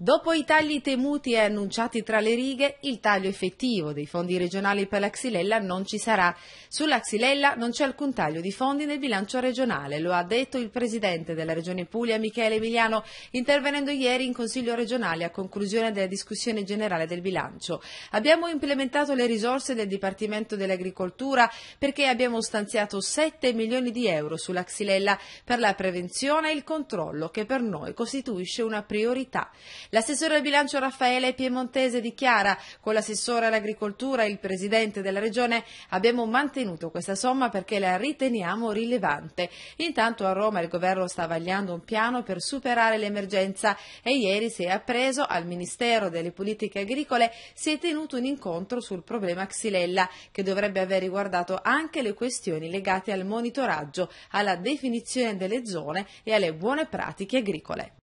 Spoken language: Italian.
Dopo i tagli temuti e annunciati tra le righe, il taglio effettivo dei fondi regionali per la Xylella non ci sarà. Sulla Xylella non c'è alcun taglio di fondi nel bilancio regionale, lo ha detto il presidente della Regione Puglia Michele Emiliano intervenendo ieri in Consiglio regionale a conclusione della discussione generale del bilancio. Abbiamo implementato le risorse del Dipartimento dell'Agricoltura perché abbiamo stanziato 7 milioni di euro sulla Xylella per la prevenzione e il controllo che per noi costituisce una priorità. L'assessore al bilancio Raffaele Piemontese dichiara con l'assessore all'agricoltura e il presidente della regione abbiamo mantenuto questa somma perché la riteniamo rilevante. Intanto a Roma il governo sta vagliando un piano per superare l'emergenza e ieri si è appreso al Ministero delle Politiche Agricole si è tenuto un incontro sul problema Xylella che dovrebbe aver riguardato anche le questioni legate al monitoraggio, alla definizione delle zone e alle buone pratiche agricole.